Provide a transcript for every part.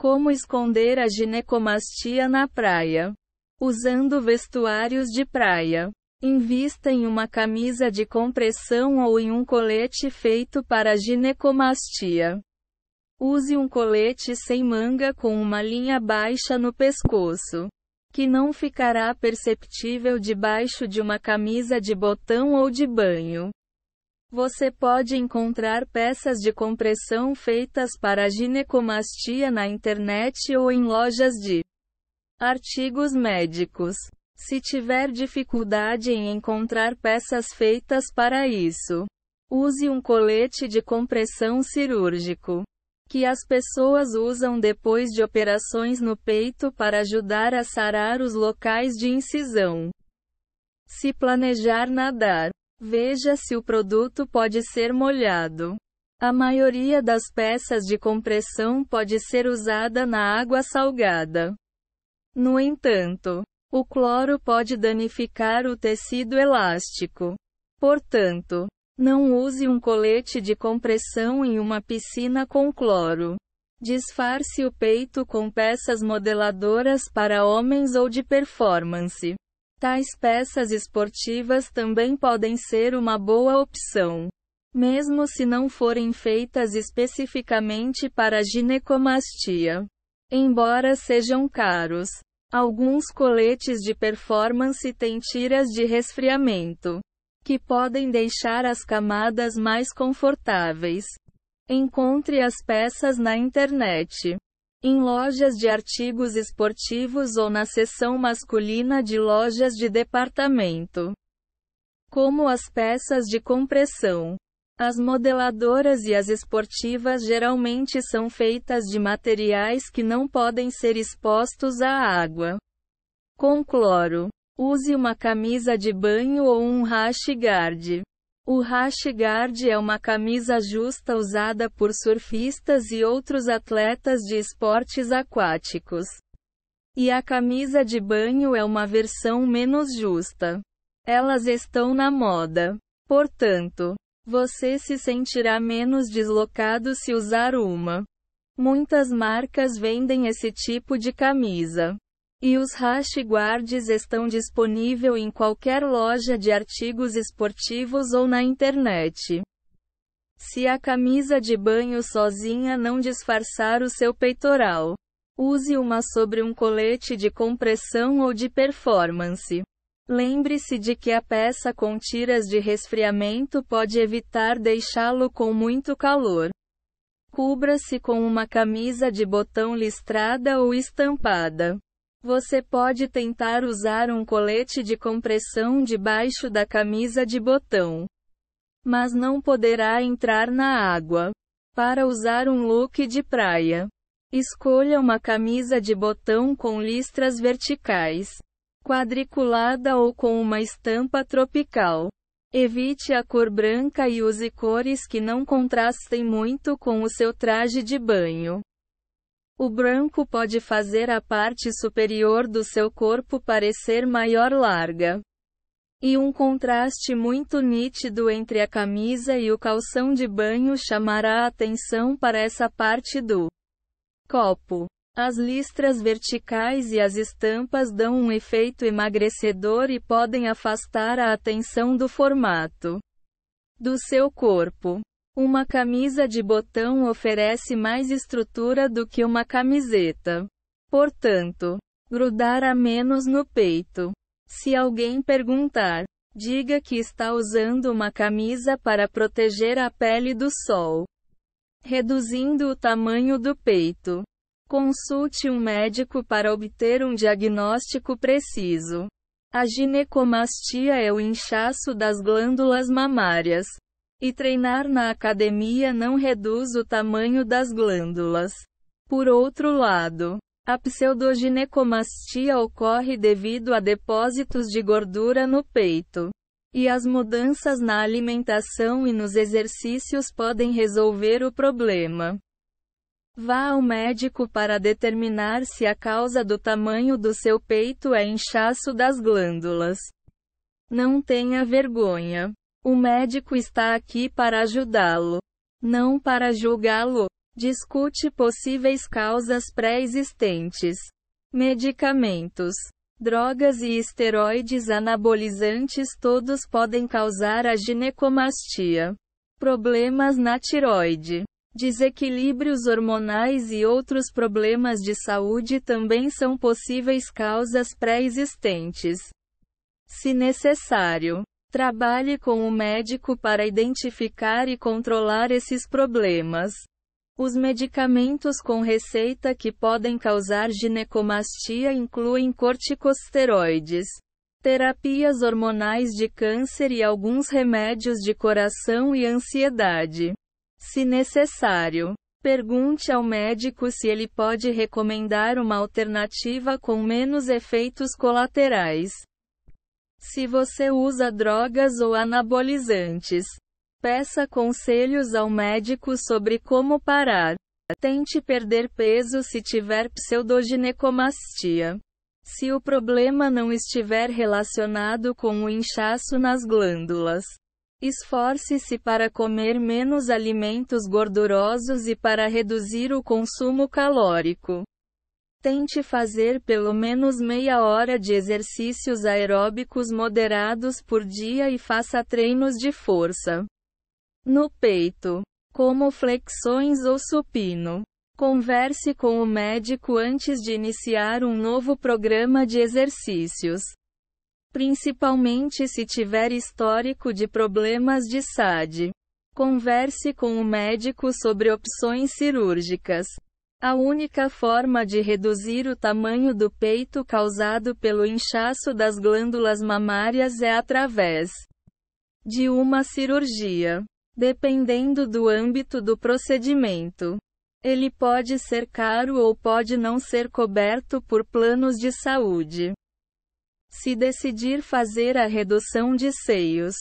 Como esconder a ginecomastia na praia? Usando vestuários de praia. Invista em uma camisa de compressão ou em um colete feito para ginecomastia. Use um colete sem manga com uma linha baixa no pescoço, que não ficará perceptível debaixo de uma camisa de botão ou de banho. Você pode encontrar peças de compressão feitas para ginecomastia na internet ou em lojas de artigos médicos. Se tiver dificuldade em encontrar peças feitas para isso, use um colete de compressão cirúrgico que as pessoas usam depois de operações no peito para ajudar a sarar os locais de incisão. Se planejar nadar, Veja se o produto pode ser molhado. A maioria das peças de compressão pode ser usada na água salgada. No entanto, o cloro pode danificar o tecido elástico. Portanto, não use um colete de compressão em uma piscina com cloro. Disfarce o peito com peças modeladoras para homens ou de performance. Tais peças esportivas também podem ser uma boa opção. Mesmo se não forem feitas especificamente para ginecomastia. Embora sejam caros, alguns coletes de performance têm tiras de resfriamento que podem deixar as camadas mais confortáveis. Encontre as peças na internet em lojas de artigos esportivos ou na seção masculina de lojas de departamento, como as peças de compressão. As modeladoras e as esportivas geralmente são feitas de materiais que não podem ser expostos à água. Com cloro. Use uma camisa de banho ou um rash guard. O rash-guard é uma camisa justa usada por surfistas e outros atletas de esportes aquáticos. E a camisa de banho é uma versão menos justa. Elas estão na moda. Portanto, você se sentirá menos deslocado se usar uma. Muitas marcas vendem esse tipo de camisa. E os guards estão disponível em qualquer loja de artigos esportivos ou na internet. Se a camisa de banho sozinha não disfarçar o seu peitoral, use uma sobre um colete de compressão ou de performance. Lembre-se de que a peça com tiras de resfriamento pode evitar deixá-lo com muito calor. Cubra-se com uma camisa de botão listrada ou estampada. Você pode tentar usar um colete de compressão debaixo da camisa de botão, mas não poderá entrar na água. Para usar um look de praia, escolha uma camisa de botão com listras verticais, quadriculada ou com uma estampa tropical. Evite a cor branca e use cores que não contrastem muito com o seu traje de banho. O branco pode fazer a parte superior do seu corpo parecer maior larga. E um contraste muito nítido entre a camisa e o calção de banho chamará a atenção para essa parte do copo. As listras verticais e as estampas dão um efeito emagrecedor e podem afastar a atenção do formato do seu corpo. Uma camisa de botão oferece mais estrutura do que uma camiseta. Portanto, grudar a menos no peito. Se alguém perguntar, diga que está usando uma camisa para proteger a pele do sol, reduzindo o tamanho do peito. Consulte um médico para obter um diagnóstico preciso. A ginecomastia é o inchaço das glândulas mamárias, e treinar na academia não reduz o tamanho das glândulas. Por outro lado, a pseudoginecomastia ocorre devido a depósitos de gordura no peito. E as mudanças na alimentação e nos exercícios podem resolver o problema. Vá ao médico para determinar se a causa do tamanho do seu peito é inchaço das glândulas. Não tenha vergonha. O médico está aqui para ajudá-lo, não para julgá-lo. Discute possíveis causas pré-existentes. Medicamentos, drogas e esteroides anabolizantes todos podem causar a ginecomastia. Problemas na tiroide, desequilíbrios hormonais e outros problemas de saúde também são possíveis causas pré-existentes. Se necessário, Trabalhe com o médico para identificar e controlar esses problemas. Os medicamentos com receita que podem causar ginecomastia incluem corticosteroides, terapias hormonais de câncer e alguns remédios de coração e ansiedade. Se necessário, pergunte ao médico se ele pode recomendar uma alternativa com menos efeitos colaterais. Se você usa drogas ou anabolizantes, peça conselhos ao médico sobre como parar. Tente perder peso se tiver pseudoginecomastia. Se o problema não estiver relacionado com o inchaço nas glândulas, esforce-se para comer menos alimentos gordurosos e para reduzir o consumo calórico. Tente fazer pelo menos meia hora de exercícios aeróbicos moderados por dia e faça treinos de força no peito, como flexões ou supino. Converse com o médico antes de iniciar um novo programa de exercícios, principalmente se tiver histórico de problemas de SAD. Converse com o médico sobre opções cirúrgicas. A única forma de reduzir o tamanho do peito causado pelo inchaço das glândulas mamárias é através de uma cirurgia. Dependendo do âmbito do procedimento, ele pode ser caro ou pode não ser coberto por planos de saúde. Se decidir fazer a redução de seios,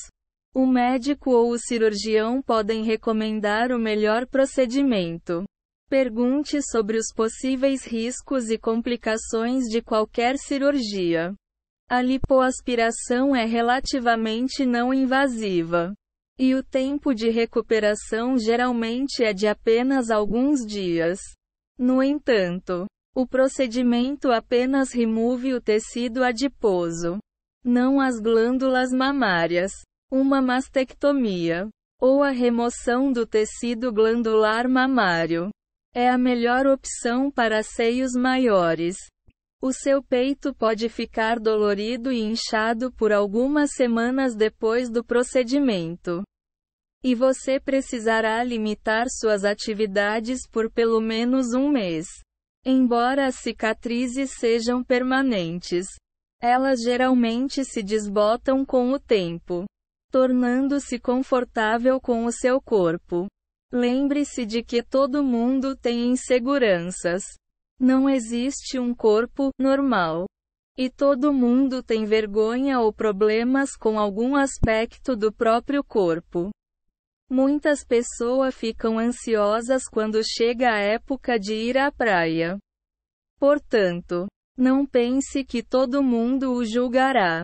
o médico ou o cirurgião podem recomendar o melhor procedimento. Pergunte sobre os possíveis riscos e complicações de qualquer cirurgia. A lipoaspiração é relativamente não invasiva. E o tempo de recuperação geralmente é de apenas alguns dias. No entanto, o procedimento apenas remove o tecido adiposo, não as glândulas mamárias. Uma mastectomia ou a remoção do tecido glandular mamário é a melhor opção para seios maiores. O seu peito pode ficar dolorido e inchado por algumas semanas depois do procedimento. E você precisará limitar suas atividades por pelo menos um mês. Embora as cicatrizes sejam permanentes, elas geralmente se desbotam com o tempo, tornando-se confortável com o seu corpo. Lembre-se de que todo mundo tem inseguranças. Não existe um corpo normal. E todo mundo tem vergonha ou problemas com algum aspecto do próprio corpo. Muitas pessoas ficam ansiosas quando chega a época de ir à praia. Portanto, não pense que todo mundo o julgará.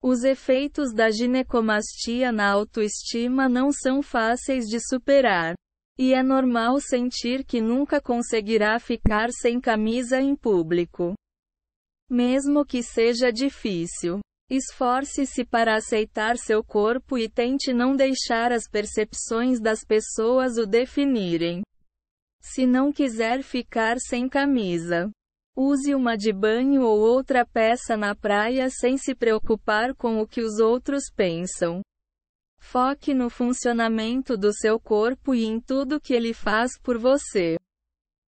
Os efeitos da ginecomastia na autoestima não são fáceis de superar. E é normal sentir que nunca conseguirá ficar sem camisa em público. Mesmo que seja difícil. Esforce-se para aceitar seu corpo e tente não deixar as percepções das pessoas o definirem. Se não quiser ficar sem camisa, use uma de banho ou outra peça na praia sem se preocupar com o que os outros pensam. Foque no funcionamento do seu corpo e em tudo que ele faz por você.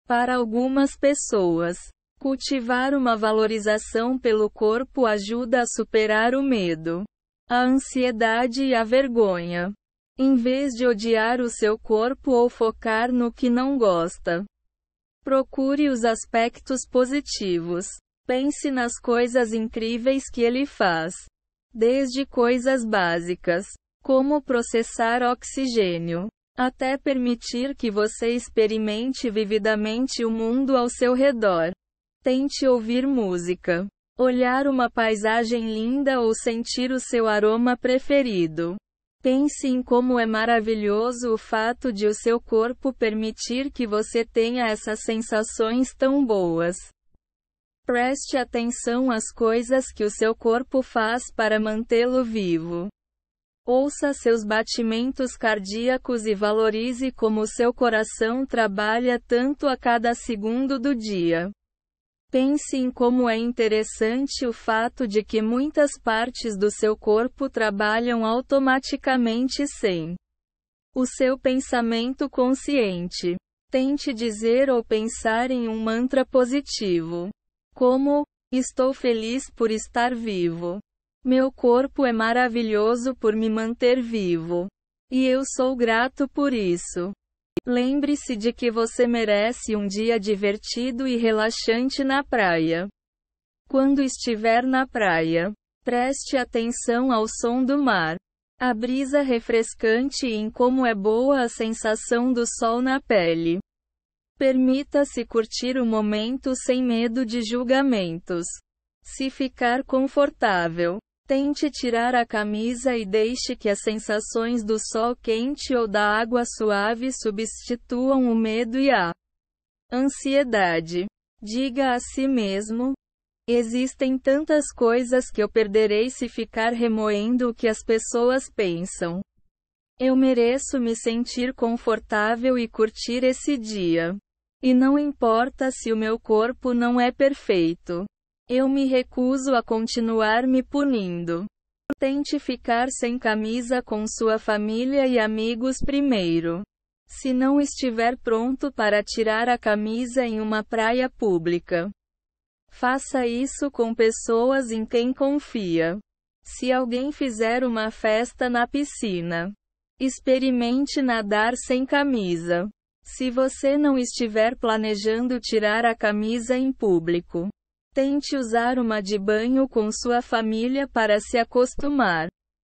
Para algumas pessoas, cultivar uma valorização pelo corpo ajuda a superar o medo, a ansiedade e a vergonha. Em vez de odiar o seu corpo ou focar no que não gosta, procure os aspectos positivos. Pense nas coisas incríveis que ele faz, desde coisas básicas como processar oxigênio, até permitir que você experimente vividamente o mundo ao seu redor. Tente ouvir música, olhar uma paisagem linda ou sentir o seu aroma preferido. Pense em como é maravilhoso o fato de o seu corpo permitir que você tenha essas sensações tão boas. Preste atenção às coisas que o seu corpo faz para mantê-lo vivo. Ouça seus batimentos cardíacos e valorize como seu coração trabalha tanto a cada segundo do dia. Pense em como é interessante o fato de que muitas partes do seu corpo trabalham automaticamente sem o seu pensamento consciente. Tente dizer ou pensar em um mantra positivo, como: Estou feliz por estar vivo. Meu corpo é maravilhoso por me manter vivo. E eu sou grato por isso. Lembre-se de que você merece um dia divertido e relaxante na praia. Quando estiver na praia, preste atenção ao som do mar. A brisa refrescante e em como é boa a sensação do sol na pele. Permita-se curtir o momento sem medo de julgamentos. Se ficar confortável, Tente tirar a camisa e deixe que as sensações do sol quente ou da água suave substituam o medo e a ansiedade. Diga a si mesmo: existem tantas coisas que eu perderei se ficar remoendo o que as pessoas pensam. Eu mereço me sentir confortável e curtir esse dia. E não importa se o meu corpo não é perfeito. Eu me recuso a continuar me punindo. Tente ficar sem camisa com sua família e amigos primeiro. Se não estiver pronto para tirar a camisa em uma praia pública, faça isso com pessoas em quem confia. Se alguém fizer uma festa na piscina, experimente nadar sem camisa. Se você não estiver planejando tirar a camisa em público, Tente usar uma de banho com sua família para se acostumar.